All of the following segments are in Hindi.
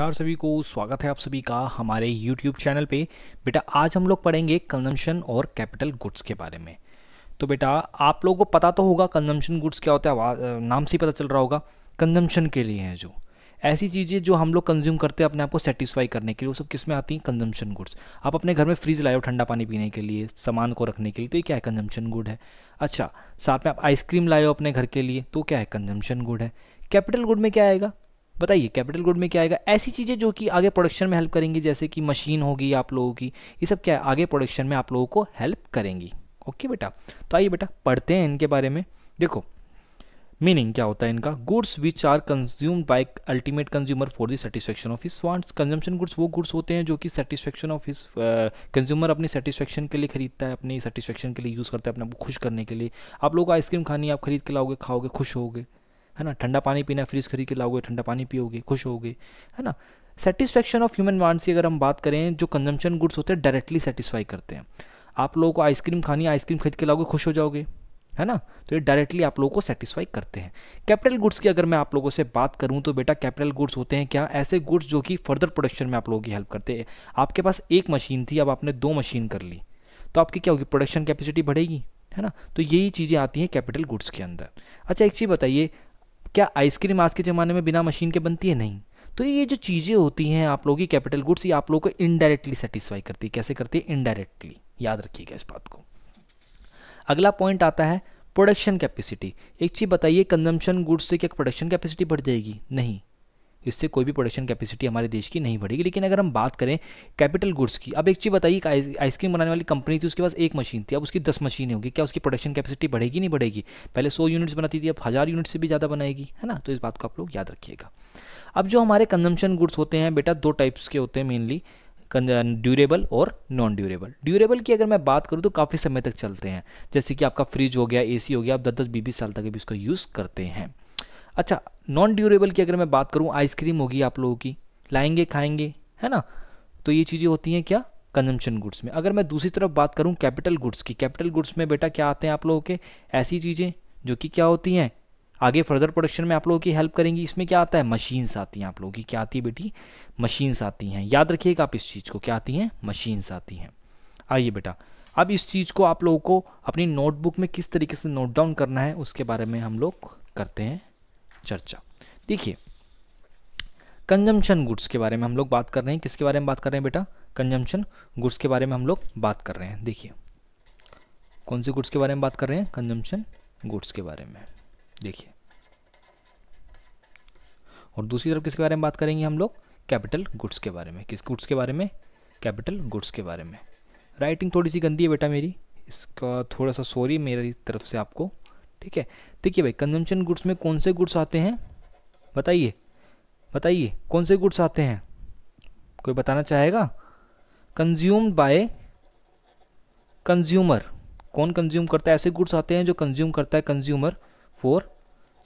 नमस्कार सभी को स्वागत है आप सभी का हमारे YouTube चैनल पे बेटा आज हम लोग पढ़ेंगे कंजम्पशन और कैपिटल गुड्स के बारे में तो बेटा आप लोगों को पता तो होगा कंजम्पशन गुड्स क्या होता है नाम से ही पता चल रहा होगा कंजम्पशन के लिए हैं जो ऐसी चीज़ें जो हम लोग कंज्यूम करते हैं अपने आप को सेटिस्फाई करने के लिए वो सब किस में आती हैं कंजम्पशन गुड्स आप अपने घर में फ्रीज लाए हो ठंडा पानी पीने के लिए सामान को रखने के लिए तो ये क्या है कंजम्पशन गुड है अच्छा साथ में आप आइसक्रीम लाए हो अपने घर के लिए तो क्या है कंजम्पशन गुड है कैपिटल गुड में क्या आएगा बताइए कैपिटल गुड में क्या आएगा ऐसी चीज़ें जो कि आगे प्रोडक्शन में हेल्प करेंगी जैसे कि मशीन होगी आप लोगों की ये सब क्या है आगे प्रोडक्शन में आप लोगों को हेल्प करेंगी ओके बेटा तो आइए बेटा पढ़ते हैं इनके बारे में देखो मीनिंग क्या होता है इनका goods which are consumed by ultimate consumer for the satisfaction of his wants consumption goods वो गुड्स होते हैं जो कि सेटिस्फेक्शन ऑफ हिस कंज्यूमर अपनी सेटिस्फेक्शन के लिए खरीदता है अपनी सेटिस्फेक्शन के लिए यूज़ करता है अपने आप को खुश करने के लिए आप लोग आइसक्रीम खानी आप खरीद के लाओगे खाओगे खुश होगे है ना ठंडा पानी पीना फ्रीज खरीद के लाओगे ठंडा पानी पियोगे खुश होगे है ना सेटिस्फेक्शन ऑफ ह्यूमन वांट्स की अगर हम बात करें जो कंजम्पशन गुड्स होते हैं डायरेक्टली सेटिस्फाई करते हैं आप लोगों को आइसक्रीम खानी आइसक्रीम खरीद के लाओगे खुश हो जाओगे है ना तो ये डायरेक्टली आप लोगों को सेटिस्फाई करते हैं कैपिटल गुड्स की अगर मैं आप लोगों से बात करूं तो बेटा कैपिटल गुड्स होते हैं क्या ऐसे गुड्स जो कि फर्दर प्रोडक्शन में आप लोगों की हेल्प करते हैं आपके पास एक मशीन थी अब आपने दो मशीन कर ली तो आपकी क्या होगी प्रोडक्शन कैपेसिटी बढ़ेगी है ना तो यही चीज़ें आती हैं कैपिटल गुड्स के अंदर अच्छा एक चीज़ बताइए क्या आइसक्रीम आज के ज़माने में बिना मशीन के बनती है नहीं तो ये जो चीज़ें होती हैं आप लोगों की कैपिटल गुड्स ये आप लोगों को इनडायरेक्टली सेटिस्फाई करती है कैसे करती है इनडायरेक्टली याद रखिएगा इस बात को अगला पॉइंट आता है प्रोडक्शन कैपेसिटी एक चीज़ बताइए कंजम्पशन गुड्स से क्या प्रोडक्शन कैपेसिटी बढ़ जाएगी नहीं इससे कोई भी प्रोडक्शन कैपेसिटी हमारे देश की नहीं बढ़ेगी लेकिन अगर हम बात करें कैपिटल गुड्स की अब एक चीज़ बताइए आइसक्रीम बनाने वाली कंपनी थी उसके पास एक मशीन थी अब उसकी दस मशीनें होगी क्या उसकी प्रोडक्शन कैपेसिटी बढ़ेगी नहीं बढ़ेगी पहले सौ यूनिट्स बनाती थी अब हज़ार यूनिट से भी ज़्यादा बनाएगी है ना तो इस बात को आप लोग याद रखिएगा अब जो हमारे कंजम्पशन गुड्स होते हैं बेटा दो टाइप्स के होते हैं मेनली ड्यूरेबल और नॉन ड्यूरेबल ड्यूरेबल की अगर मैं बात करूँ तो काफ़ी समय तक चलते हैं जैसे कि आपका फ्रिज हो गया एसी हो गया आप दस दस बीस साल तक भी इसको यूज़ करते हैं अच्छा नॉन ड्यूरेबल की अगर मैं बात करूँ आइसक्रीम होगी आप लोगों की लाएंगे खाएंगे है ना तो ये चीज़ें होती हैं क्या कंजम्पशन गुड्स में अगर मैं दूसरी तरफ बात करूँ कैपिटल गुड्स की कैपिटल गुड्स में बेटा क्या आते हैं आप लोगों के ऐसी चीज़ें जो कि क्या होती हैं आगे फर्दर प्रोडक्शन में आप लोगों की हेल्प करेंगी इसमें क्या आता है मशीन्स आती हैं आप लोगों की क्या आती है बेटी मशीन्स आती हैं याद रखिएगा आप इस चीज़ को क्या आती हैं मशीन्स आती हैं आइए बेटा अब इस चीज़ को आप लोगों को अपनी नोटबुक में किस तरीके से नोट डाउन करना है उसके बारे में हम लोग करते हैं चर्चा देखिए कंजम्पशन गुड्स के बारे में हम लोग बात कर रहे हैं किसके बारे में बात कर रहे हैं बेटा कंजम्पशन गुड्स के बारे में हम लोग बात कर रहे हैं देखिए कौन से गुड्स के बारे में बात कर रहे हैं कंजम्पशन गुड्स के बारे में देखिए और दूसरी तरफ किसके बारे में बात करेंगे हम लोग कैपिटल गुड्स के बारे में किस गुड्स के बारे में कैपिटल गुड्स के बारे में राइटिंग थोड़ी सी गंदी है बेटा मेरी इसका थोड़ा सा सॉरी मेरी तरफ से आपको ठीक है देखिए भाई कंजम्पशन गुड्स में कौन से गुड्स आते हैं बताइए बताइए कौन से गुड्स आते हैं कोई बताना चाहेगा कंज्यूम बाय कंज्यूमर कौन कंज्यूम करता है ऐसे गुड्स आते हैं जो कंज्यूम करता है consumer for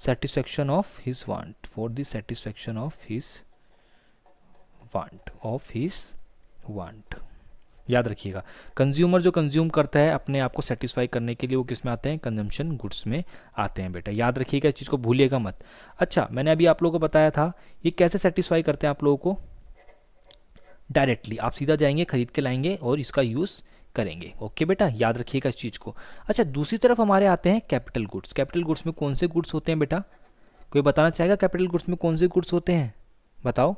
satisfaction of his want for the satisfaction of his want of his want याद रखिएगा कंज्यूमर जो कंज्यूम करता है अपने आप को सेटिस्फाई करने के लिए वो किस में आते हैं कंजम्पशन गुड्स में आते हैं बेटा याद रखिएगा इस चीज़ को भूलिएगा मत अच्छा मैंने अभी आप लोगों को बताया था ये कैसे सेटिस्फाई करते हैं आप लोगों को डायरेक्टली आप सीधा जाएंगे खरीद के लाएंगे और इसका यूज़ करेंगे ओके बेटा याद रखिएगा इस चीज़ को अच्छा दूसरी तरफ हमारे आते हैं कैपिटल गुड्स कैपिटल गुड्स में कौन से गुड्स होते हैं बेटा कोई बताना चाहेगा कैपिटल गुड्स में कौन से गुड्स होते हैं बताओ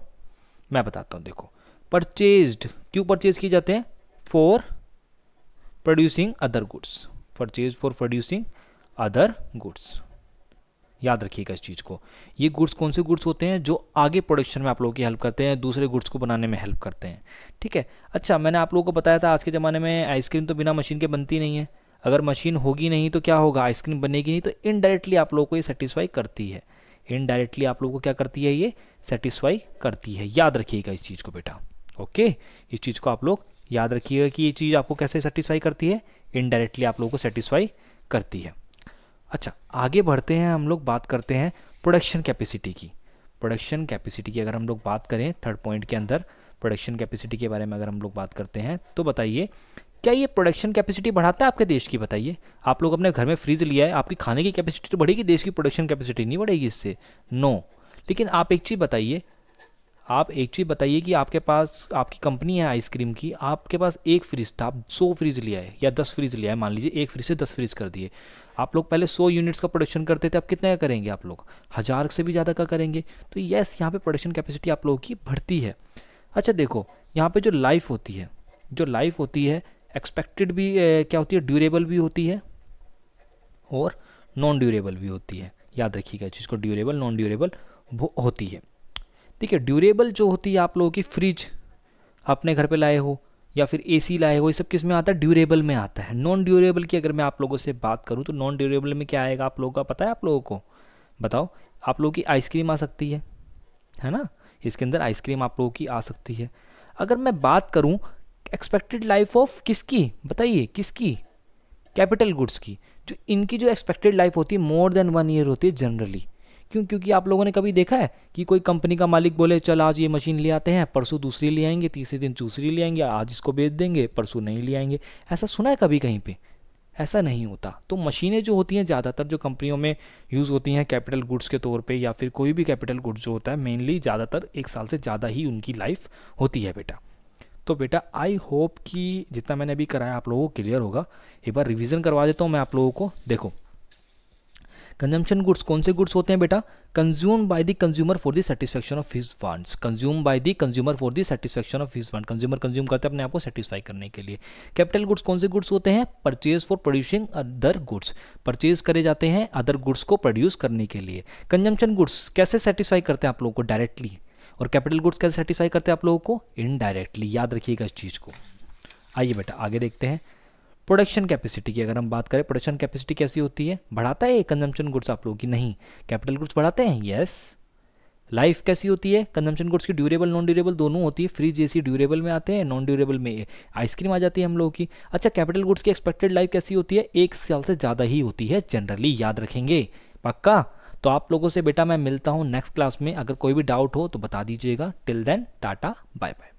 मैं बताता हूँ देखो परचेज्ड क्यों परचेज किए जाते हैं for producing other goods purchase for producing other goods याद रखिएगा इस चीज़ को ये गुड्स कौन से गुड्स होते हैं जो आगे प्रोडक्शन में आप लोगों की हेल्प करते हैं दूसरे गुड्स को बनाने में हेल्प करते हैं ठीक है अच्छा मैंने आप लोगों को बताया था आज के ज़माने में आइसक्रीम तो बिना मशीन के बनती नहीं है अगर मशीन होगी नहीं तो क्या होगा आइसक्रीम बनेगी नहीं तो इनडायरेक्टली आप लोगों को ये सेटिस्फाई करती है इनडायरेक्टली आप लोगों को क्या करती है ये सेटिस्फाई करती है याद रखिएगा इस चीज़ को बेटा ओके इस चीज़ को आप लोग याद रखिएगा कि ये चीज़ आपको कैसे सेटिस्फाई करती है इनडायरेक्टली आप लोगों को सेटिस्फाई करती है अच्छा आगे बढ़ते हैं हम लोग बात करते हैं प्रोडक्शन कैपेसिटी की प्रोडक्शन कैपेसिटी की अगर हम लोग बात करें थर्ड पॉइंट के अंदर प्रोडक्शन कैपेसिटी के बारे में अगर हम लोग बात करते हैं तो बताइए क्या ये प्रोडक्शन कैपेसिटी बढ़ाता है आपके देश की बताइए आप लोग अपने घर में फ्रिज लिया है आपकी खाने की कैपेसिटी तो बढ़ेगी देश की प्रोडक्शन कैपेसिटी नहीं बढ़ेगी इससे नो लेकिन आप एक चीज़ बताइए आप एक चीज़ बताइए कि आपके पास आपकी कंपनी है आइसक्रीम की आपके पास एक फ्रिज था आप सौ फ्रिज लिया है या दस फ्रिज लिया है मान लीजिए एक फ्रिज से दस फ्रिज कर दिए आप लोग पहले सौ यूनिट्स का प्रोडक्शन करते थे आप कितने का करेंगे आप लोग हज़ार से भी ज़्यादा का करेंगे तो येस यहाँ पर प्रोडक्शन कैपेसिटी आप लोगों की बढ़ती है अच्छा देखो यहाँ पर जो लाइफ होती है जो लाइफ होती है एक्सपेक्टेड भी क्या होती है ड्यूरेबल भी होती है और नॉन ड्यूरेबल भी होती है याद रखिएगा चीज़ को ड्यूरेबल नॉन ड्यूरेबल होती है देखिए ड्यूरेबल जो होती है आप लोगों की फ्रिज अपने घर पे लाए हो या फिर एसी लाए हो ये सब किस में आता है ड्यूरेबल में आता है नॉन ड्यूरेबल की अगर मैं आप लोगों से बात करूँ तो नॉन ड्यूरेबल में क्या आएगा आप लोगों का पता है आप लोगों को बताओ आप लोगों की आइसक्रीम आ सकती है है ना इसके अंदर आइसक्रीम आप लोगों की आ सकती है अगर मैं बात करूँ एक्सपेक्टेड लाइफ ऑफ किसकी बताइए किसकी कैपिटल गुड्स की जो इनकी जो एक्सपेक्टेड लाइफ होती है मोर देन वन ईयर होती है जनरली क्यों क्योंकि आप लोगों ने कभी देखा है कि कोई कंपनी का मालिक बोले चल आज ये मशीन ले आते हैं परसों दूसरी ले आएंगे तीसरे दिन दूसरी ले आएंगे आज इसको बेच देंगे परसों नहीं ले आएंगे ऐसा सुना है कभी कहीं पर ऐसा नहीं होता तो मशीनें जो होती हैं ज़्यादातर जो कंपनियों में यूज़ होती हैं कैपिटल गुड्स के तौर पे या फिर कोई भी कैपिटल गुड्स जो होता है मेनली ज़्यादातर एक साल से ज़्यादा ही उनकी लाइफ होती है बेटा तो बेटा आई होप कि जितना मैंने अभी कराया आप लोगों को क्लियर होगा एक बार रिविज़न करवा देता हूँ मैं आप लोगों को देखो कंजम्पन गुड्स कौन से गुड्स होते हैं बेटा consume by the consumer for the satisfaction of his wants consume by the consumer for the satisfaction of his want consumer consume करते हैं अपने आप को सेटिस्फाई करने के लिए कैपिटल गुड्स कौन से गुड्स होते हैं purchase for producing other goods purchase करे जाते हैं अदर गुड्स को प्रोड्यूस करने के लिए कंजम्पन गुड्स कैसे सेटिस्फाई करते हैं आप लोगों को डायरेक्टली और कैपिटल गुड्स कैसे सेटिस्फाई करते हैं आप लोगों को इनडायरेक्टली याद रखिएगा इस चीज़ को आइए बेटा आगे देखते हैं प्रोडक्शन कैपेसिटी की अगर हम बात करें प्रोडक्शन कैपेसिटी कैसी होती है बढ़ाता है कंजम्पशन गुड्स आप लोगों की नहीं कैपिटल गुड्स बढ़ाते हैं यस लाइफ कैसी होती है कंजम्पशन गुड्स की ड्यूरेबल नॉन ड्यूरेबल दोनों होती है फ्रिज एसी ड्यूरेबल में आते हैं नॉन ड्यूरेबल में आइसक्रीम आ जाती है हम लोगों की अच्छा कैपिटल गुड्स की एक्सपेक्टेड लाइफ कैसी होती है एक साल से ज़्यादा ही होती है जनरली याद रखेंगे पक्का तो आप लोगों से बेटा मैं मिलता हूँ नेक्स्ट क्लास में अगर कोई भी डाउट हो तो बता दीजिएगा till then tata bye bye